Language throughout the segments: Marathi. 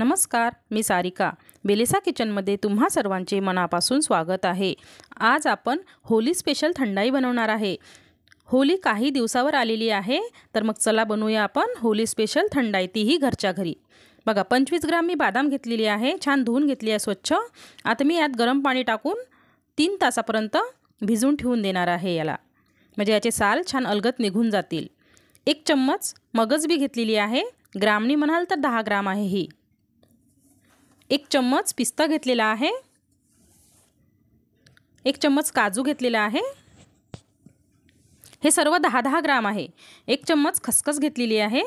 नमस्कार मी सारिका बेलेसा किचनमध्ये तुम्हा सर्वांचे मनापासून स्वागत आहे आज आपण होली स्पेशल थंडाई बनवणार आहे होली काही दिवसावर आलेली आहे तर मग चला बनवूया आपण होली स्पेशल थंडाई तीही घरच्या घरी बघा पंचवीस ग्राम मी बदाम घेतलेली आहे छान धुवून घेतली आहे स्वच्छ आता मी यात गरम पाणी टाकून तीन तासापर्यंत भिजून ठेवून देणार आहे याला म्हणजे याचे साल छान अलगत निघून जातील एक चम्मच मगज घेतलेली आहे ग्रामनी म्हणाल तर दहा ग्राम आहे ही एक चम्मच पिस्ता घेतलेला आहे एक चम्मच काजू घेतलेला आहे हे सर्व दहा दहा ग्राम आहे एक चम्मच खसखस घेतलेली आहे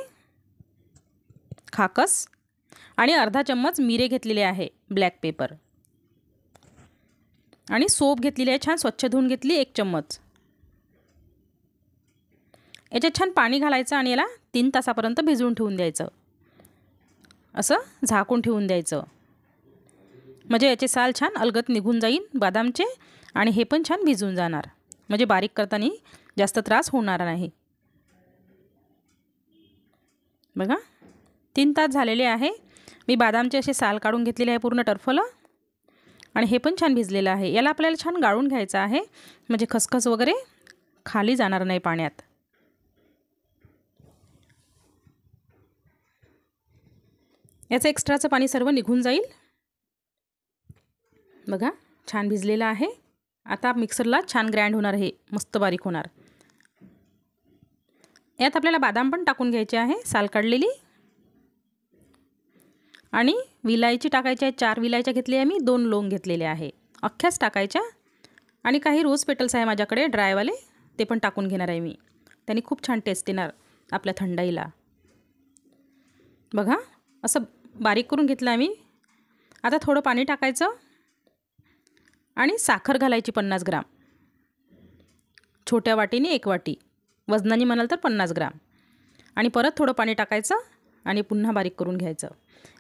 खाकस आणि अर्धा चम्मच मिरे घेतलेले आहे ब्लॅक पेपर आणि सोप घेतलेली आहे छान स्वच्छ धुवून घेतली एक चम्मच याच्यात छान पाणी घालायचं आणि याला तीन तासापर्यंत भिजवून ठेवून द्यायचं असं झाकून ठेवून द्यायचं म्हणजे याचे साल छान अलगत निघून जाईन बदामचे आणि हे पण छान भिजून जाणार म्हणजे बारीक करताना जास्त त्रास होणार नाही बघा तीन तास झालेले आहे मी बादामचे असे साल काढून घेतलेले आहे पूर्ण टर्फलं आणि हे पण छान भिजलेलं आहे याला आपल्याला छान गाळून घ्यायचं आहे म्हणजे खसखस वगैरे खाली जाणार नाही पाण्यात याचं एक्स्ट्राचं पाणी सर्व निघून जाईल बघा छान भिजलेलं आहे आता मिक्सरला छान ग्रँड होणार हे मस्त बारीक होणार यात आपल्याला बादाम पण टाकून घ्यायचे आहे साल काढलेली आणि विलायची टाकायची आहे चार विलायच्या घेतली आहे मी दोन लोंग घेतलेले आहे अख्ख्याच टाकायच्या आणि काही रोज पेटल्स आहे माझ्याकडे ड्रायवाले ते पण टाकून घेणार आहे मी त्यांनी खूप छान टेस्ट येणार आपल्या थंडाईला बघा असं बारीक करून घेतलं आहे मी आता थोडं पाणी टाकायचं आणि साखर घालायची पन्नास ग्राम छोट्या वाटीने एक वाटी वजनाने म्हणाल तर पन्नास ग्राम आणि परत थोडं पाणी टाकायचं आणि पुन्हा बारीक करून घ्यायचं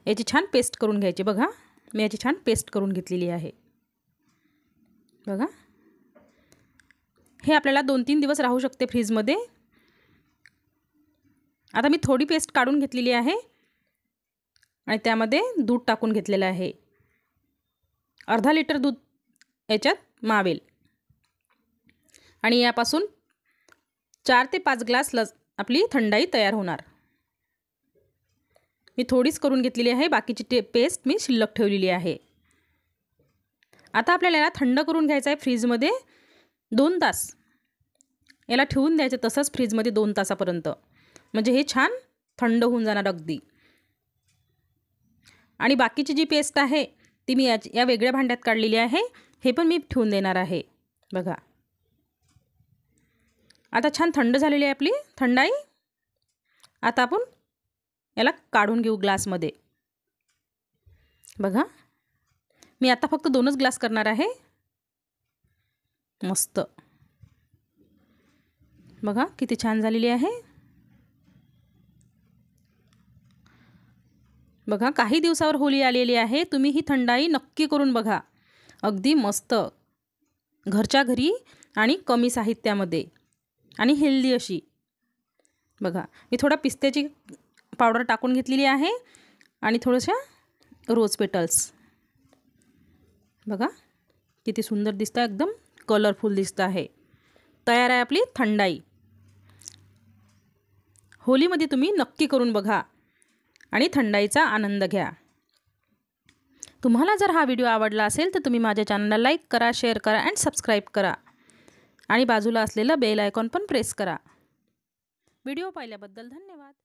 याची छान पेस्ट करून घ्यायची बघा मी याची छान पेस्ट करून घेतलेली आहे बघा हे आपल्याला दोन तीन दिवस राहू शकते फ्रीजमध्ये आता मी थोडी पेस्ट काढून घेतलेली आहे आणि त्यामध्ये दूध टाकून घेतलेलं आहे अर्धा लिटर दूध याच्यात मावेल आणि यापासून चार ते पाच ग्लास लस आपली थंडाई तयार होणार मी थोडीच करून घेतलेली आहे बाकीची टे पेस्ट मी शिल्लक ठेवलेली आहे आता आपल्याला याला थंड करून घ्यायचं आहे फ्रीजमध्ये दोन तास याला ठेवून द्यायचं तसंच फ्रीजमध्ये दोन तासापर्यंत म्हणजे हे छान थंड होऊन जाणार अगदी आणि बाकीची जी पेस्ट आहे ती मी या वेगळ्या भांड्यात काढलेली आहे हे पण मी ठेवून देणार आहे बघा आता छान थंड झालेली आहे आपली थंडाई आता आपण याला काढून घेऊ ग्लासमध्ये बघा मी आता फक्त दोनच ग्लास करणार आहे मस्त बघा किती छान झालेली आहे बघा काही दिवसावर होली आलेली आहे तुम्ही ही थंडाई नक्की करून बघा अगदी मस्त घरच्या घरी आणि कमी साहित्यामध्ये आणि हेल्दी अशी बघा मी थोडा पिस्त्याची पावडर टाकून घेतलेली आहे आणि थोडंशा रोज पेटल्स बघा किती सुंदर दिसतं एकदम कलरफुल दिसतं आहे तयार आहे आपली थंडाई होलीमध्ये तुम्ही नक्की करून बघा आणि थंडाईचा आनंद घ्या तुम्हाला जर हा व्हिडिओ आवडला असेल तर तुम्ही माझ्या चॅनलला लाईक करा शेअर करा अँड सबस्क्राईब करा आणि बाजूला असलेलं बेल आयकॉन पण प्रेस करा व्हिडिओ पाहिल्याबद्दल धन्यवाद